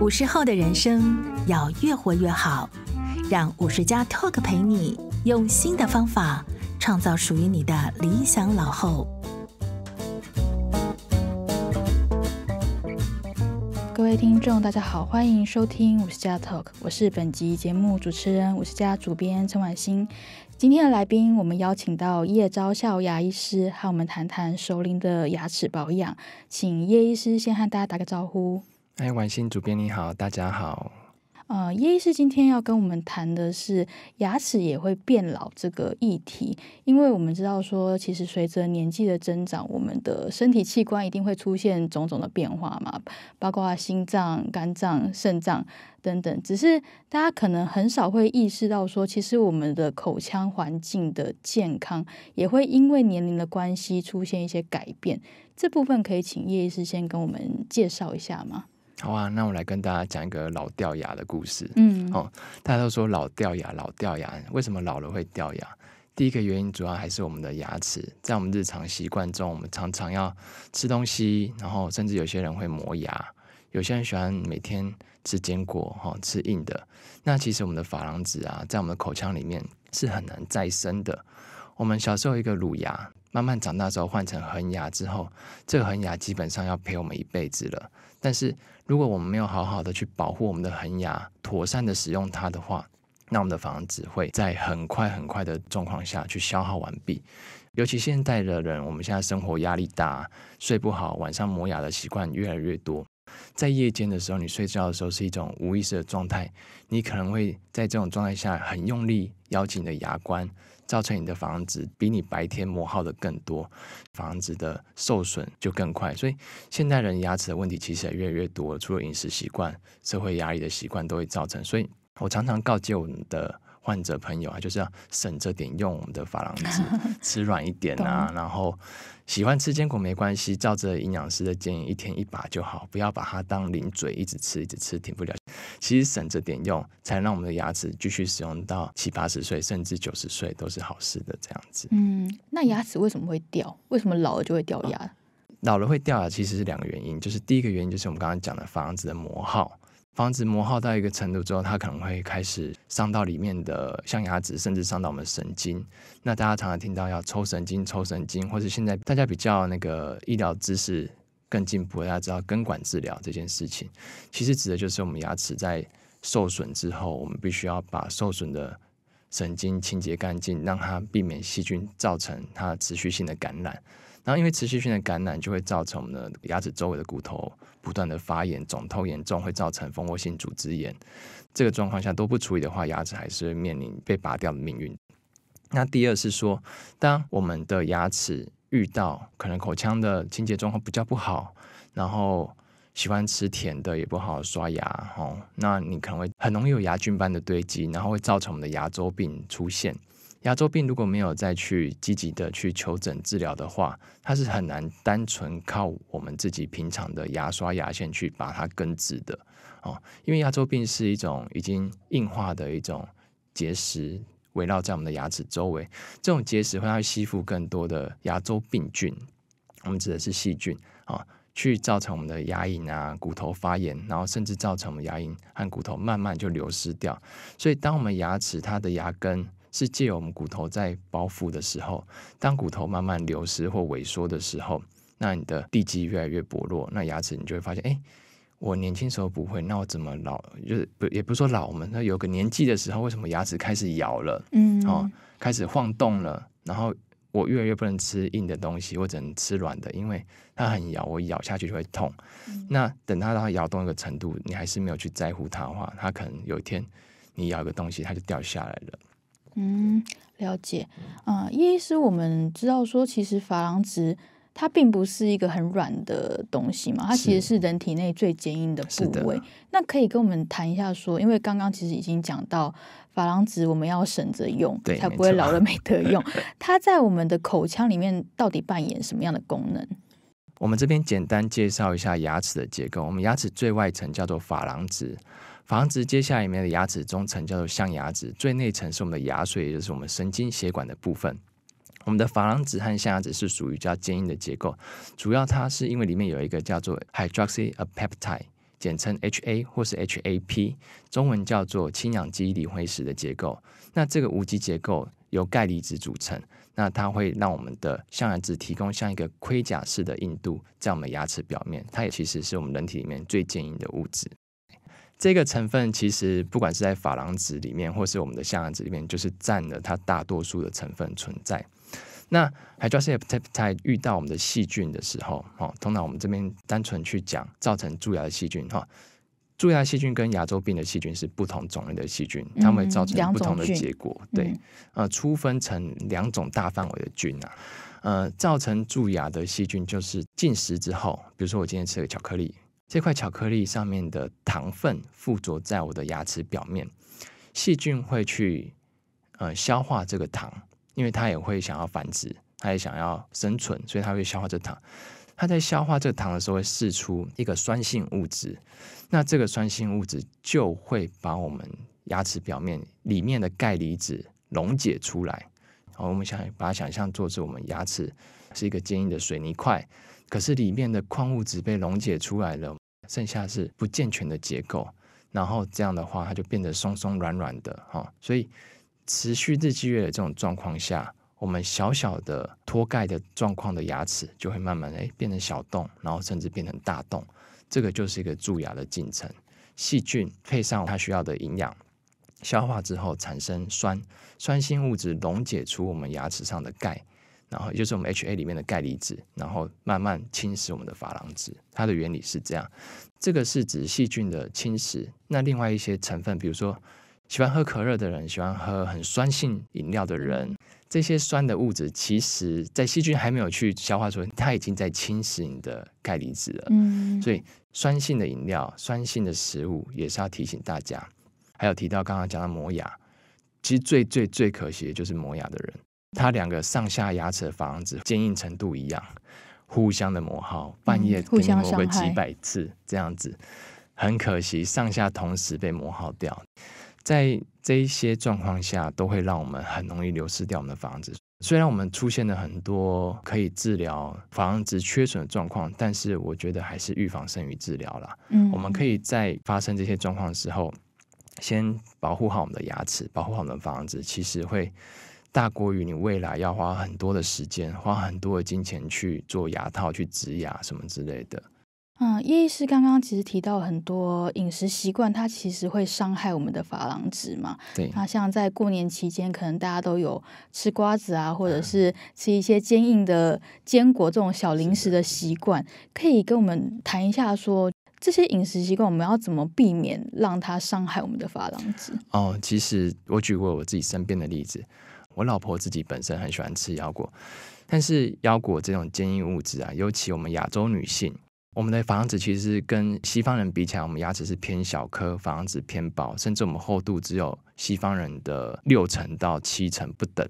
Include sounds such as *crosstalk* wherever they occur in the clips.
五十后的人生要越活越好，让五十加 Talk 陪你用新的方法创造属于你的理想老后。各位听众，大家好，欢迎收听五十加 Talk，我是本集节目主持人五十加主编陈婉欣。今天的来宾，我们邀请到叶昭孝牙医师，和我们谈谈熟龄的牙齿保养。请叶医师先和大家打个招呼。哎，婉星主编你好，大家好。呃，叶医师今天要跟我们谈的是牙齿也会变老这个议题，因为我们知道说，其实随着年纪的增长，我们的身体器官一定会出现种种的变化嘛，包括心脏、肝脏、肾脏等等。只是大家可能很少会意识到说，其实我们的口腔环境的健康也会因为年龄的关系出现一些改变。这部分可以请叶医师先跟我们介绍一下吗？好啊，那我来跟大家讲一个老掉牙的故事。嗯，哦，大家都说老掉牙，老掉牙，为什么老了会掉牙？第一个原因主要还是我们的牙齿，在我们日常习惯中，我们常常要吃东西，然后甚至有些人会磨牙，有些人喜欢每天吃坚果，哈，吃硬的。那其实我们的珐琅质啊，在我们的口腔里面是很难再生的。我们小时候一个乳牙，慢慢长大之后换成恒牙之后，这个恒牙基本上要陪我们一辈子了。但是如果我们没有好好的去保护我们的恒牙，妥善的使用它的话，那我们的房子会在很快很快的状况下去消耗完毕。尤其现代的人，我们现在生活压力大，睡不好，晚上磨牙的习惯越来越多。在夜间的时候，你睡觉的时候是一种无意识的状态，你可能会在这种状态下很用力咬紧的牙关。造成你的房子比你白天磨耗的更多，房子的受损就更快。所以现代人牙齿的问题其实也越来越多，除了饮食习惯、社会压力的习惯都会造成。所以我常常告诫我们的。患者朋友啊，就是要省着点用我们的珐琅质，*laughs* 吃软一点啊。然后喜欢吃坚果没关系，照着营养师的建议，一天一把就好，不要把它当零嘴，一直吃一直吃停不了。其实省着点用，才能让我们的牙齿继续使用到七八十岁，甚至九十岁都是好事的。这样子，嗯，那牙齿为什么会掉？为什么老了就会掉牙？老了会掉牙其实是两个原因，就是第一个原因就是我们刚刚讲的珐琅质的磨耗。防止磨耗到一个程度之后，它可能会开始伤到里面的象牙质，甚至伤到我们神经。那大家常常听到要抽神经、抽神经，或者现在大家比较那个医疗知识更进步，大家知道根管治疗这件事情，其实指的就是我们牙齿在受损之后，我们必须要把受损的神经清洁干净，让它避免细菌造成它持续性的感染。然后因为持续性的感染，就会造成我们的牙齿周围的骨头。不断的发炎，肿痛严重会造成蜂窝性组织炎。这个状况下都不处理的话，牙齿还是面临被拔掉的命运。那第二是说，当我们的牙齿遇到可能口腔的清洁状况比较不好，然后喜欢吃甜的，也不好好刷牙哦，那你可能会很容易有牙菌斑的堆积，然后会造成我们的牙周病出现。牙周病如果没有再去积极的去求诊治疗的话，它是很难单纯靠我们自己平常的牙刷牙线去把它根治的哦，因为牙周病是一种已经硬化的一种结石，围绕在我们的牙齿周围，这种结石会它吸附更多的牙周病菌，我们指的是细菌啊，去造成我们的牙龈啊、骨头发炎，然后甚至造成我们牙龈和骨头慢慢就流失掉。所以，当我们牙齿它的牙根是借由我们骨头在包覆的时候，当骨头慢慢流失或萎缩的时候，那你的地基越来越薄弱，那牙齿你就会发现，哎，我年轻时候不会，那我怎么老就是不也不是说老嘛，那有个年纪的时候，为什么牙齿开始摇了？嗯，哦，开始晃动了，然后我越来越不能吃硬的东西，或者吃软的，因为它很咬，我咬下去就会痛。那等它到它咬动一个程度，你还是没有去在乎它的话，它可能有一天你咬个东西，它就掉下来了。嗯，了解。啊，医师，我们知道说，其实珐琅质它并不是一个很软的东西嘛，它其实是人体内最坚硬的部位。那可以跟我们谈一下说，因为刚刚其实已经讲到，珐琅质我们要省着用，才不会老了没得 *laughs* 用。它在我们的口腔里面到底扮演什么样的功能？我们这边简单介绍一下牙齿的结构。我们牙齿最外层叫做珐琅质。房子接下来里面的牙齿中层叫做象牙质，最内层是我们的牙髓，也就是我们神经血管的部分。我们的珐琅质和象牙质是属于较坚硬的结构，主要它是因为里面有一个叫做 hydroxy apatite，简称 HAP，或是 h a 中文叫做氢氧基锂灰石的结构。那这个无机结构由钙离子组成，那它会让我们的象牙质提供像一个盔甲式的硬度在我们牙齿表面，它也其实是我们人体里面最坚硬的物质。这个成分其实不管是在珐琅质里面，或是我们的象牙质里面，就是占了它大多数的成分存在。那海藻 t 乙酯在遇到我们的细菌的时候，哦，通常我们这边单纯去讲造成蛀牙的细菌，哈，蛀牙细菌跟牙周病的细菌是不同种类的细菌，它们会造成不同的结果。对，呃，粗分成两种大范围的菌啊，呃，造成蛀牙的细菌就是进食之后，比如说我今天吃了巧克力。这块巧克力上面的糖分附着在我的牙齿表面，细菌会去呃消化这个糖，因为它也会想要繁殖，它也想要生存，所以它会消化这糖。它在消化这糖的时候会释出一个酸性物质，那这个酸性物质就会把我们牙齿表面里面的钙离子溶解出来。好，我们想把它想象做是我们牙齿是一个坚硬的水泥块，可是里面的矿物质被溶解出来了。剩下是不健全的结构，然后这样的话，它就变得松松软软的，哈。所以，持续日积月累这种状况下，我们小小的脱钙的状况的牙齿，就会慢慢的变成小洞，然后甚至变成大洞。这个就是一个蛀牙的进程。细菌配上它需要的营养，消化之后产生酸，酸性物质溶解出我们牙齿上的钙。然后也就是我们 H A 里面的钙离子，然后慢慢侵蚀我们的珐琅质。它的原理是这样，这个是指细菌的侵蚀。那另外一些成分，比如说喜欢喝可乐的人，喜欢喝很酸性饮料的人，这些酸的物质，其实在细菌还没有去消化出来，它已经在侵蚀你的钙离子了。嗯，所以酸性的饮料、酸性的食物也是要提醒大家。还有提到刚刚讲到磨牙，其实最最最可惜的就是磨牙的人。它两个上下牙齿的房子坚硬程度一样，互相的磨耗，半夜互相磨个几百次，这样子很可惜，上下同时被磨耗掉。在这一些状况下，都会让我们很容易流失掉我们的房子。虽然我们出现了很多可以治疗房子缺损的状况，但是我觉得还是预防胜于治疗了。嗯，我们可以在发生这些状况时候，先保护好我们的牙齿，保护好我们的房子，其实会。大过于你未来要花很多的时间，花很多的金钱去做牙套、去植牙什么之类的。嗯，叶医师刚刚其实提到很多饮食习惯，它其实会伤害我们的珐琅质嘛。对。那像在过年期间，可能大家都有吃瓜子啊，或者是 *laughs* 吃一些坚硬的坚果这种小零食的习惯。可以跟我们谈一下，说这些饮食习惯我们要怎么避免让它伤害我们的珐琅质？哦，其实我举过我自己身边的例子。我老婆自己本身很喜欢吃腰果，但是腰果这种坚硬物质啊，尤其我们亚洲女性，我们的房子其实跟西方人比起来，我们牙齿是偏小颗，房子偏薄，甚至我们厚度只有西方人的六成到七成不等。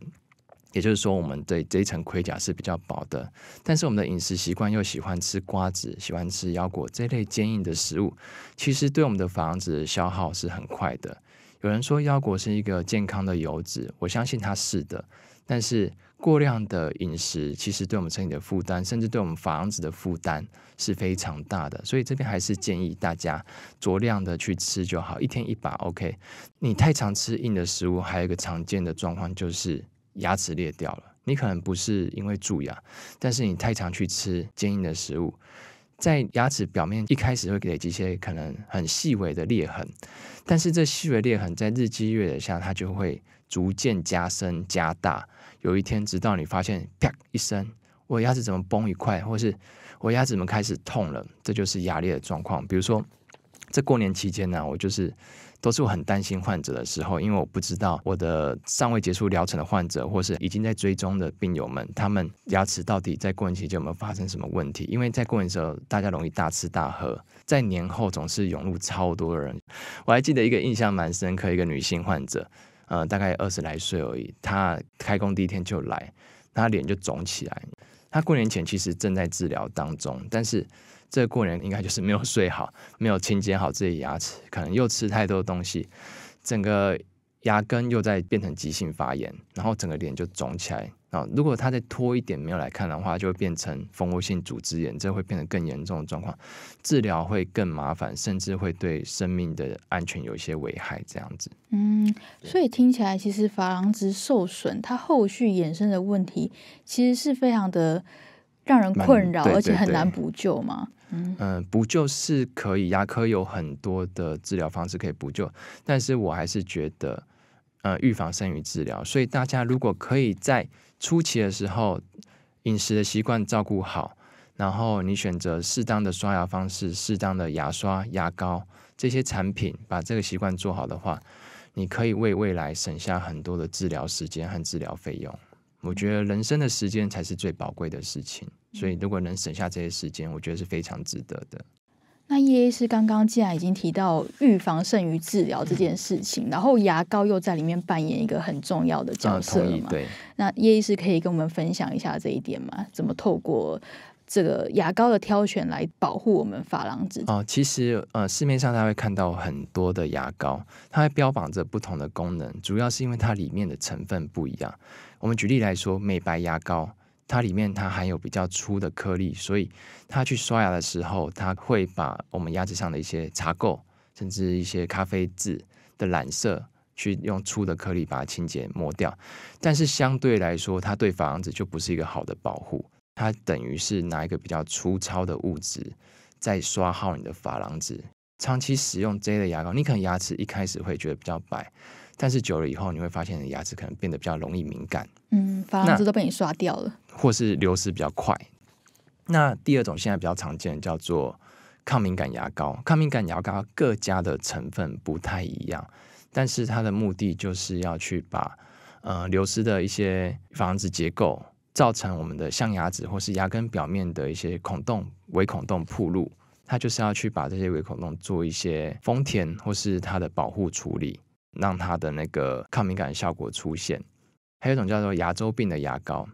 也就是说，我们对这一层盔甲是比较薄的，但是我们的饮食习惯又喜欢吃瓜子、喜欢吃腰果这类坚硬的食物，其实对我们的房子消耗是很快的。有人说腰果是一个健康的油脂，我相信它是的。但是过量的饮食其实对我们身体的负担，甚至对我们房子的负担是非常大的。所以这边还是建议大家酌量的去吃就好，一天一把 OK。你太常吃硬的食物，还有一个常见的状况就是牙齿裂掉了。你可能不是因为蛀牙，但是你太常去吃坚硬的食物。在牙齿表面一开始会累积一些可能很细微的裂痕，但是这细微裂痕在日积月累下，它就会逐渐加深加大。有一天，直到你发现啪一声，我牙齿怎么崩一块，或是我牙齿怎么开始痛了，这就是牙裂的状况。比如说，在过年期间呢，我就是。都是我很担心患者的时候，因为我不知道我的尚未结束疗程的患者，或是已经在追踪的病友们，他们牙齿到底在过年期间有没有发生什么问题？因为在过年的时候，大家容易大吃大喝，在年后总是涌入超多人。我还记得一个印象蛮深刻一个女性患者，呃，大概二十来岁而已，她开工第一天就来，她脸就肿起来。她过年前其实正在治疗当中，但是。这过年应该就是没有睡好，没有清洁好自己牙齿，可能又吃太多东西，整个牙根又在变成急性发炎，然后整个脸就肿起来。然后如果他再拖一点没有来看的话，就会变成蜂窝性组织炎，这会变得更严重的状况，治疗会更麻烦，甚至会对生命的安全有一些危害。这样子。嗯，所以听起来其实珐琅质受损，它后续衍生的问题其实是非常的。让人困扰，而且很难补救吗？嗯，补救是可以，牙科有很多的治疗方式可以补救，但是我还是觉得，呃，预防胜于治疗。所以大家如果可以在初期的时候饮食的习惯照顾好，然后你选择适当的刷牙方式、适当的牙刷、牙膏这些产品，把这个习惯做好的话，你可以为未来省下很多的治疗时间和治疗费用。我觉得人生的时间才是最宝贵的事情。所以，如果能省下这些时间，我觉得是非常值得的。那叶医师刚刚既然已经提到预防胜于治疗这件事情，然后牙膏又在里面扮演一个很重要的角色嘛，对。那叶医师可以跟我们分享一下这一点吗？怎么透过这个牙膏的挑选来保护我们珐琅质？哦，其实呃，市面上大家会看到很多的牙膏，它会标榜着不同的功能，主要是因为它里面的成分不一样。我们举例来说，美白牙膏。它里面它含有比较粗的颗粒，所以它去刷牙的时候，它会把我们牙齿上的一些茶垢，甚至一些咖啡渍的染色，去用粗的颗粒把它清洁磨掉。但是相对来说，它对珐琅质就不是一个好的保护，它等于是拿一个比较粗糙的物质在刷耗你的珐琅质。长期使用这类牙膏，你可能牙齿一开始会觉得比较白。但是久了以后，你会发现你牙齿可能变得比较容易敏感。嗯，珐琅质都被你刷掉了，或是流失比较快。那第二种现在比较常见的叫做抗敏感牙膏，抗敏感牙膏各家的成分不太一样，但是它的目的就是要去把呃流失的一些房子结构，造成我们的象牙子或是牙根表面的一些孔洞、微孔洞铺路。它就是要去把这些微孔洞做一些封填或是它的保护处理。让它的那个抗敏感效果出现，还有一种叫做牙周病的牙膏。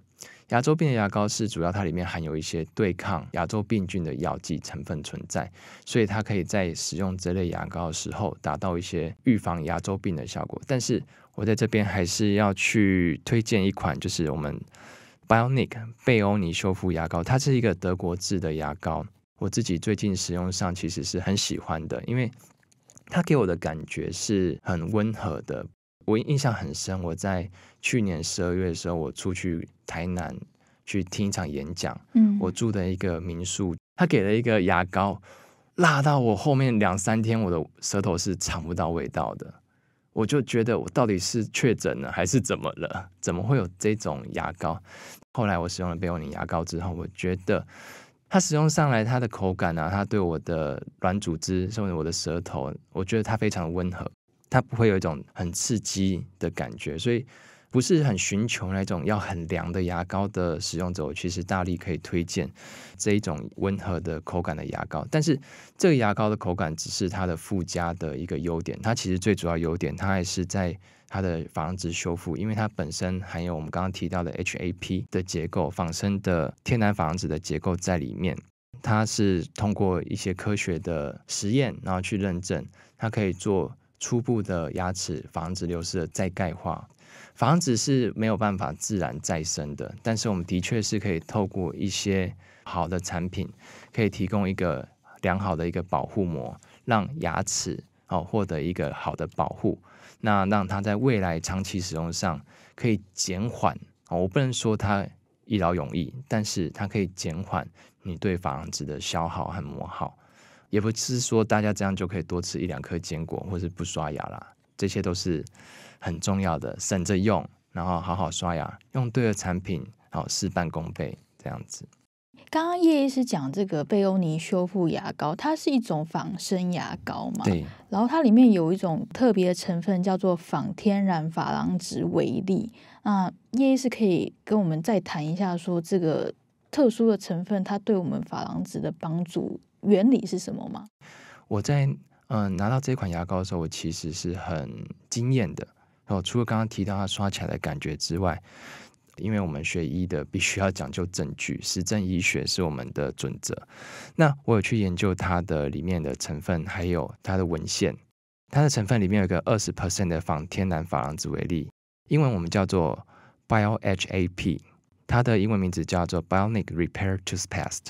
牙周病的牙膏是主要它里面含有一些对抗牙周病菌的药剂成分存在，所以它可以在使用这类牙膏的时候达到一些预防牙周病的效果。但是，我在这边还是要去推荐一款，就是我们 Bionik 贝欧尼修复牙膏，它是一个德国制的牙膏，我自己最近使用上其实是很喜欢的，因为。他给我的感觉是很温和的，我印象很深。我在去年十二月的时候，我出去台南去听一场演讲，嗯，我住的一个民宿，他给了一个牙膏，辣到我后面两三天，我的舌头是尝不到味道的。我就觉得我到底是确诊了还是怎么了？怎么会有这种牙膏？后来我使用了贝欧尼牙膏之后，我觉得。它使用上来，它的口感啊，它对我的软组织，甚至我的舌头，我觉得它非常温和，它不会有一种很刺激的感觉，所以不是很寻求那种要很凉的牙膏的使用者，我其实大力可以推荐这一种温和的口感的牙膏。但是这个牙膏的口感只是它的附加的一个优点，它其实最主要优点，它还是在。它的防止修复，因为它本身含有我们刚刚提到的 HAP 的结构，仿生的天然防止的结构在里面。它是通过一些科学的实验，然后去认证，它可以做初步的牙齿防止流失的再钙化。防止是没有办法自然再生的，但是我们的确是可以透过一些好的产品，可以提供一个良好的一个保护膜，让牙齿。哦，获得一个好的保护，那让它在未来长期使用上可以减缓我不能说它一劳永逸，但是它可以减缓你对房子的消耗和磨耗。也不是说大家这样就可以多吃一两颗坚果，或是不刷牙啦，这些都是很重要的。省着用，然后好好刷牙，用对的产品，好事半功倍这样子。刚刚叶医师讲这个贝欧尼修复牙膏，它是一种仿生牙膏嘛，对。然后它里面有一种特别的成分，叫做仿天然珐琅质微粒。那叶医师可以跟我们再谈一下，说这个特殊的成分它对我们珐琅质的帮助原理是什么吗？我在嗯拿到这款牙膏的时候，我其实是很惊艳的。然后除了刚刚提到它刷起来感觉之外，因为我们学医的必须要讲究证据，实证医学是我们的准则。那我有去研究它的里面的成分，还有它的文献。它的成分里面有个二十 percent 的仿天然珐琅质为例，英文我们叫做 Bio H A P，它的英文名字叫做 Bio n i c Repair Toothpaste。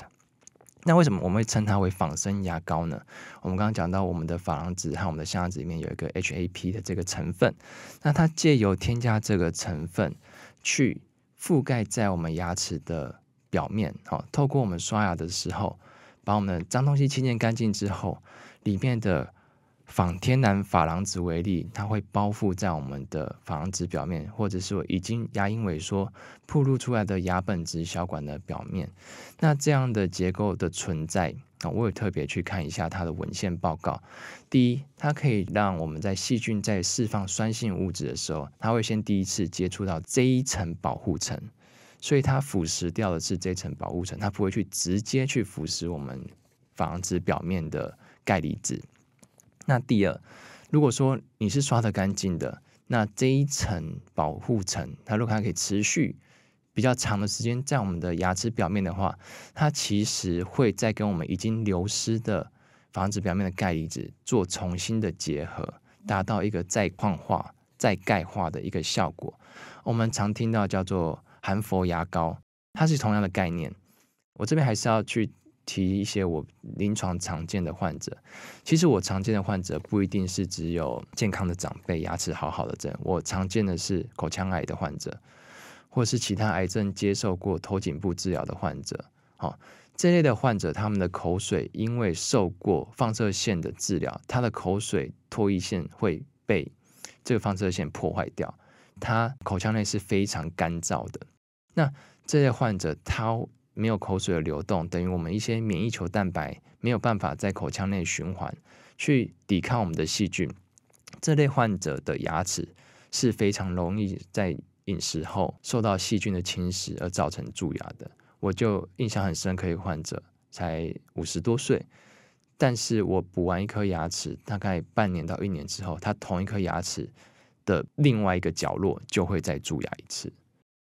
那为什么我们会称它为仿生牙膏呢？我们刚刚讲到我们的珐琅质和我们的象牙子里面有一个 H A P 的这个成分，那它借由添加这个成分去。覆盖在我们牙齿的表面，好，透过我们刷牙的时候，把我们的脏东西清洁干净之后，里面的仿天然珐琅质微粒，它会包覆在我们的珐琅质表面，或者说已经牙龈萎缩、暴露出来的牙本质小管的表面，那这样的结构的存在。那我也特别去看一下它的文献报告。第一，它可以让我们在细菌在释放酸性物质的时候，它会先第一次接触到这一层保护层，所以它腐蚀掉的是这一层保护层，它不会去直接去腐蚀我们房子表面的钙离子。那第二，如果说你是刷的干净的，那这一层保护层，它如果它可以持续。比较长的时间在我们的牙齿表面的话，它其实会在跟我们已经流失的防止表面的钙离子做重新的结合，达到一个再矿化、再钙化的一个效果。我们常听到叫做含氟牙膏，它是同样的概念。我这边还是要去提一些我临床常见的患者。其实我常见的患者不一定是只有健康的长辈牙齿好好的人，我常见的是口腔癌的患者。或是其他癌症接受过头颈部治疗的患者，好这类的患者，他们的口水因为受过放射线的治疗，他的口水唾液腺会被这个放射线破坏掉，他口腔内是非常干燥的。那这类患者他没有口水的流动，等于我们一些免疫球蛋白没有办法在口腔内循环去抵抗我们的细菌。这类患者的牙齿是非常容易在。饮食后受到细菌的侵蚀而造成蛀牙的，我就印象很深。可以，患者才五十多岁，但是我补完一颗牙齿，大概半年到一年之后，他同一颗牙齿的另外一个角落就会再蛀牙一次，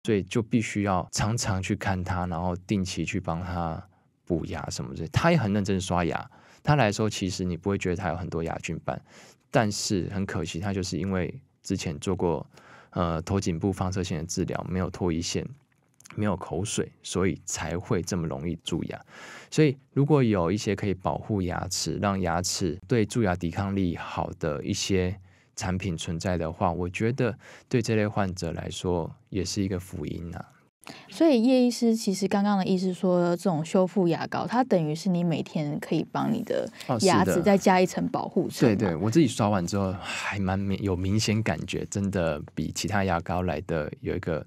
所以就必须要常常去看他，然后定期去帮他补牙什么的。他也很认真刷牙，他来的时候其实你不会觉得他有很多牙菌斑，但是很可惜，他就是因为之前做过。呃，头颈部放射线的治疗没有脱一线，没有口水，所以才会这么容易蛀牙。所以，如果有一些可以保护牙齿、让牙齿对蛀牙抵抗力好的一些产品存在的话，我觉得对这类患者来说也是一个福音呐。所以叶医师其实刚刚的意思说，这种修复牙膏，它等于是你每天可以帮你的牙齿再加一层保护层。对对，我自己刷完之后还蛮明有明显感觉，真的比其他牙膏来的有一个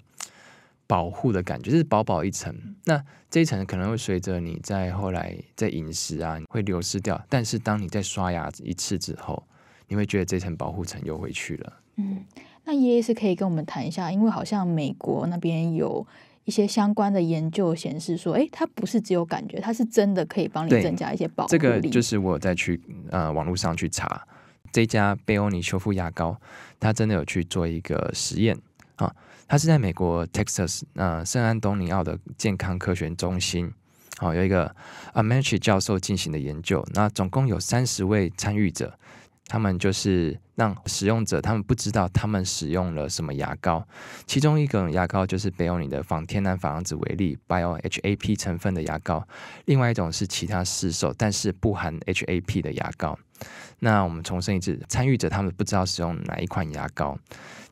保护的感觉，是薄薄一层。那这一层可能会随着你在后来在饮食啊会流失掉，但是当你再刷牙一次之后，你会觉得这层保护层又回去了。嗯，那叶医师可以跟我们谈一下，因为好像美国那边有。一些相关的研究显示说，哎，它不是只有感觉，它是真的可以帮你增加一些保护这个就是我再去呃网络上去查，这家贝欧尼修复牙膏，它真的有去做一个实验啊，它是在美国 Texas 呃圣安东尼奥的健康科学中心，好有一个 Amatri 教授进行的研究，那总共有三十位参与者。他们就是让使用者他们不知道他们使用了什么牙膏，其中一种牙膏就是贝欧尼的仿天然琅瓷为例，Bio HAP 成分的牙膏，另外一种是其他市售但是不含 HAP 的牙膏。那我们重申一次，参与者他们不知道使用哪一款牙膏，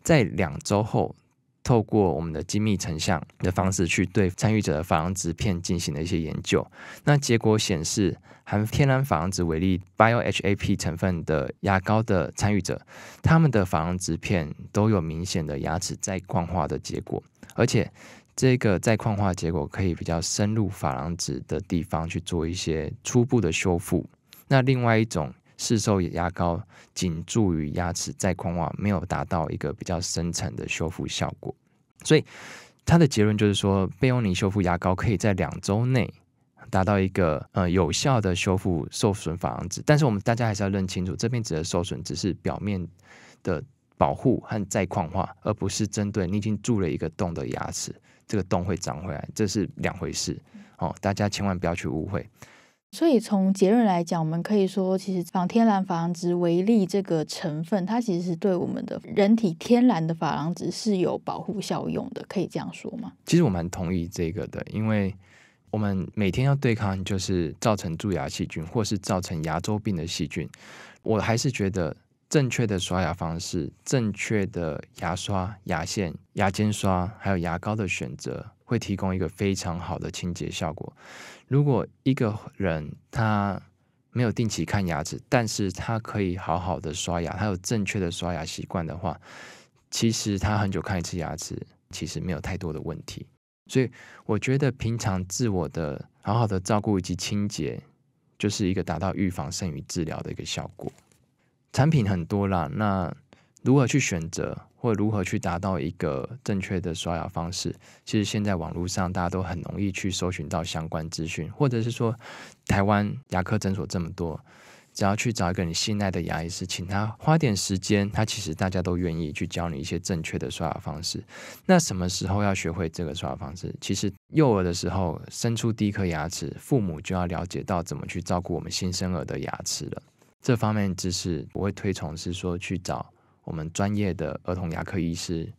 在两周后。透过我们的精密成像的方式，去对参与者的珐琅质片进行了一些研究。那结果显示，含天然珐琅质为例，BioHAP 成分的牙膏的参与者，他们的珐琅质片都有明显的牙齿再矿化的结果，而且这个再矿化结果可以比较深入珐琅质的地方去做一些初步的修复。那另外一种。市售牙膏仅助于牙齿再矿化，没有达到一个比较深层的修复效果。所以，他的结论就是说，贝欧尼修复牙膏可以在两周内达到一个呃有效的修复受损珐琅质。但是，我们大家还是要认清楚，这边指的受损只是表面的保护和再矿化，而不是针对你已经蛀了一个洞的牙齿，这个洞会长回来，这是两回事哦。大家千万不要去误会。所以从结论来讲，我们可以说，其实仿天然珐琅质维利这个成分，它其实是对我们的人体天然的珐琅质是有保护效用的，可以这样说吗？其实我蛮同意这个的，因为我们每天要对抗就是造成蛀牙细菌或是造成牙周病的细菌，我还是觉得。正确的刷牙方式、正确的牙刷、牙线、牙尖刷，还有牙膏的选择，会提供一个非常好的清洁效果。如果一个人他没有定期看牙齿，但是他可以好好的刷牙，他有正确的刷牙习惯的话，其实他很久看一次牙齿，其实没有太多的问题。所以我觉得平常自我的好好的照顾以及清洁，就是一个达到预防胜于治疗的一个效果。产品很多啦，那如何去选择，或如何去达到一个正确的刷牙方式？其实现在网络上大家都很容易去搜寻到相关资讯，或者是说，台湾牙科诊所这么多，只要去找一个你信赖的牙医师，请他花点时间，他其实大家都愿意去教你一些正确的刷牙方式。那什么时候要学会这个刷牙方式？其实幼儿的时候，生出第一颗牙齿，父母就要了解到怎么去照顾我们新生儿的牙齿了。这方面知识，我会推崇是说去找我们专业的儿童牙科医师，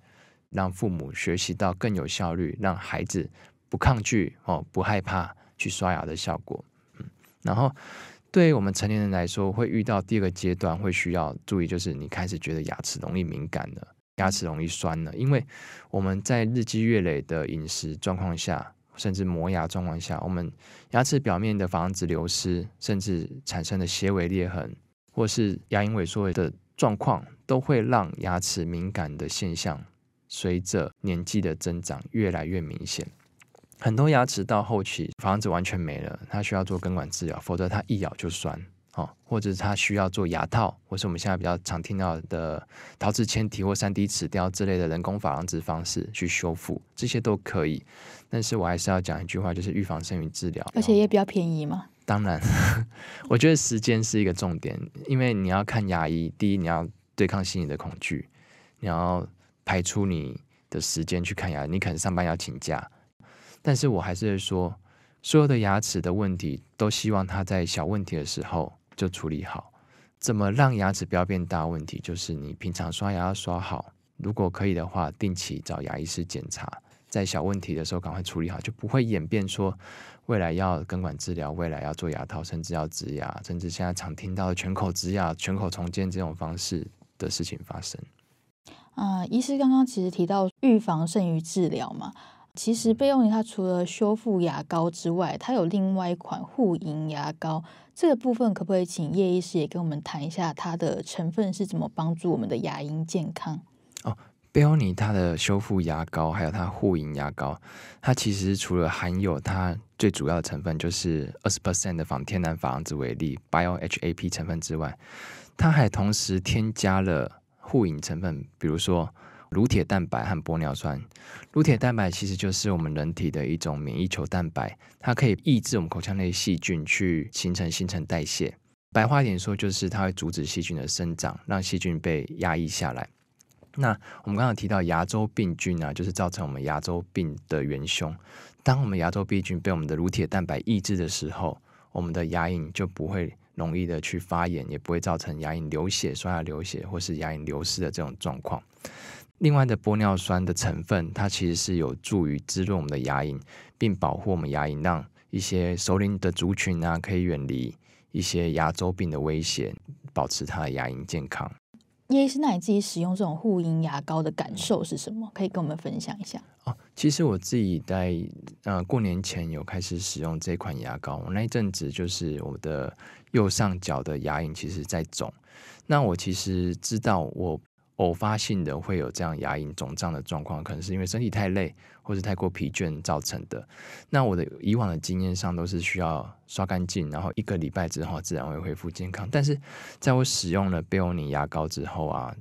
让父母学习到更有效率，让孩子不抗拒哦，不害怕去刷牙的效果。嗯，然后对于我们成年人来说，会遇到第二个阶段会需要注意，就是你开始觉得牙齿容易敏感了，牙齿容易酸了，因为我们在日积月累的饮食状况下。甚至磨牙状况下，我们牙齿表面的防止流失，甚至产生的楔尾裂痕，或是牙龈萎缩的状况，都会让牙齿敏感的现象随着年纪的增长越来越明显。很多牙齿到后期防止完全没了，它需要做根管治疗，否则它一咬就酸。哦，或者他需要做牙套，或是我们现在比较常听到的陶瓷纤体或三 D 齿雕之类的人工珐琅质方式去修复，这些都可以。但是我还是要讲一句话，就是预防胜于治疗，而且也比较便宜嘛。当然，*laughs* 我觉得时间是一个重点，因为你要看牙医，第一你要对抗心理的恐惧，你要排出你的时间去看牙，你可能上班要请假。但是我还是会说，所有的牙齿的问题都希望他在小问题的时候。就处理好，怎么让牙齿不要变大？问题就是你平常刷牙要刷好，如果可以的话，定期找牙医师检查，在小问题的时候赶快处理好，就不会演变说未来要根管治疗，未来要做牙套，甚至要植牙，甚至现在常听到的全口植牙、全口重建这种方式的事情发生。啊，医师刚刚其实提到预防胜于治疗嘛。其实贝欧尼它除了修复牙膏之外，它有另外一款护龈牙膏。这个部分可不可以请叶医师也跟我们谈一下它的成分是怎么帮助我们的牙龈健康？哦，贝欧尼它的修复牙膏还有它护龈牙膏，它其实除了含有它最主要的成分就是二十 percent 的仿天然珐琅质为例，Bio HAP 成分之外，它还同时添加了护龈成分，比如说。乳铁蛋白和玻尿酸，乳铁蛋白其实就是我们人体的一种免疫球蛋白，它可以抑制我们口腔内细菌去形成新陈代谢。白话点说，就是它会阻止细菌的生长，让细菌被压抑下来。那我们刚刚提到牙周病菌啊，就是造成我们牙周病的元凶。当我们牙周病菌被我们的乳铁蛋白抑制的时候，我们的牙龈就不会容易的去发炎，也不会造成牙龈流血、刷牙流血或是牙龈流失的这种状况。另外的玻尿酸的成分，它其实是有助于滋润我们的牙龈，并保护我们牙龈，让一些首领的族群啊，可以远离一些牙周病的危险，保持它的牙龈健康。叶医师，那你自己使用这种护龈牙膏的感受是什么？可以跟我们分享一下哦。其实我自己在呃过年前有开始使用这款牙膏，我那一阵子就是我的右上角的牙龈其实在肿，那我其实知道我。偶发性的会有这样牙龈肿胀的状况，可能是因为身体太累或者太过疲倦造成的。那我的以往的经验上都是需要刷干净，然后一个礼拜之后自然会恢复健康。但是在我使用了贝欧尼牙膏之后啊，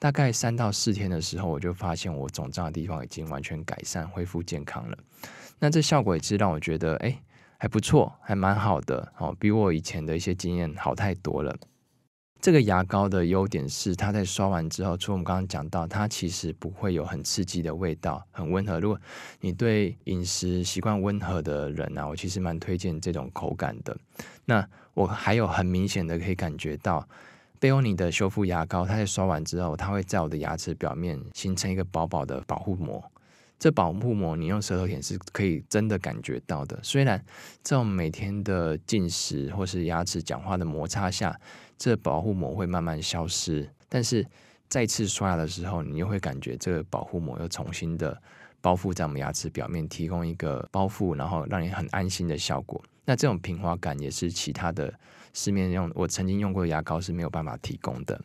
大概三到四天的时候，我就发现我肿胀的地方已经完全改善，恢复健康了。那这效果也是让我觉得，哎，还不错，还蛮好的哦，比我以前的一些经验好太多了。这个牙膏的优点是，它在刷完之后，了我们刚刚讲到，它其实不会有很刺激的味道，很温和。如果你对饮食习惯温和的人啊，我其实蛮推荐这种口感的。那我还有很明显的可以感觉到，贝欧尼的修复牙膏，它在刷完之后，它会在我的牙齿表面形成一个薄薄的保护膜。这保护膜，你用舌头舔是可以真的感觉到的。虽然在我们每天的进食或是牙齿讲话的摩擦下，这保护膜会慢慢消失，但是再次刷牙的时候，你又会感觉这个保护膜又重新的包覆在我们牙齿表面，提供一个包覆，然后让你很安心的效果。那这种平滑感也是其他的市面上我曾经用过的牙膏是没有办法提供的。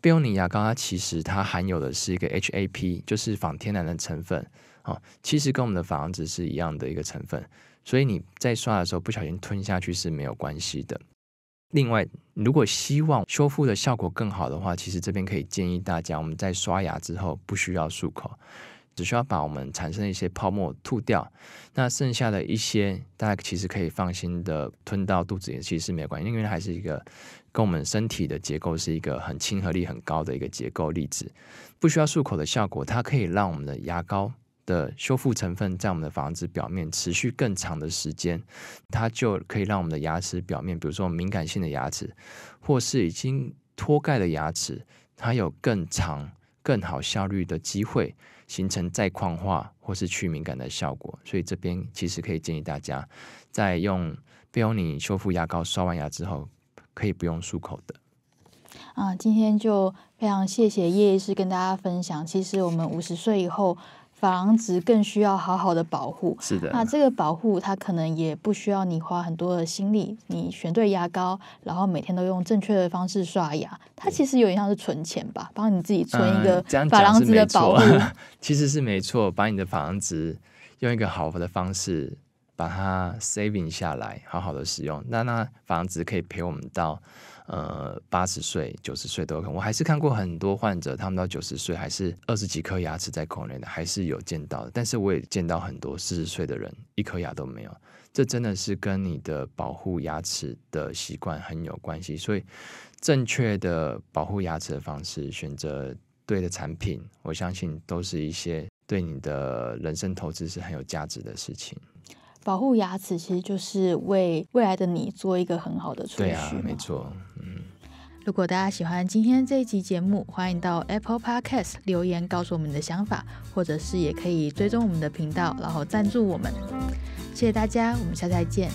贝欧尼牙膏它其实它含有的是一个 HAP，就是仿天然的成分啊，其实跟我们的仿子是一样的一个成分，所以你在刷的时候不小心吞下去是没有关系的。另外，如果希望修复的效果更好的话，其实这边可以建议大家，我们在刷牙之后不需要漱口，只需要把我们产生的一些泡沫吐掉。那剩下的一些，大家其实可以放心的吞到肚子里，其实没有关系，因为还是一个跟我们身体的结构是一个很亲和力很高的一个结构粒子，不需要漱口的效果，它可以让我们的牙膏。的修复成分在我们的房子表面持续更长的时间，它就可以让我们的牙齿表面，比如说敏感性的牙齿，或是已经脱钙的牙齿，它有更长、更好效率的机会形成再矿化或是去敏感的效果。所以这边其实可以建议大家，在用 b 欧尼修复牙膏刷完牙之后，可以不用漱口的。啊，今天就非常谢谢叶医师跟大家分享。其实我们五十岁以后。珐琅质更需要好好的保护，是的。那这个保护，它可能也不需要你花很多的心力，你选对牙膏，然后每天都用正确的方式刷牙，它其实有点像是存钱吧，帮你自己存一个珐琅质的保护。*laughs* 其实是没错，把你的珐琅质用一个好的方式把它 saving 下来，好好的使用，那那珐琅质可以陪我们到。呃，八十岁、九十岁都有能。我还是看过很多患者，他们到九十岁还是二十几颗牙齿在口内的，还是有见到的。但是我也见到很多四十岁的人，一颗牙都没有，这真的是跟你的保护牙齿的习惯很有关系。所以，正确的保护牙齿的方式，选择对的产品，我相信都是一些对你的人生投资是很有价值的事情。保护牙齿其实就是为未来的你做一个很好的储蓄。对啊，没错。如果大家喜欢今天这一集节目，欢迎到 Apple Podcast 留言告诉我们的想法，或者是也可以追踪我们的频道，然后赞助我们。谢谢大家，我们下次再见。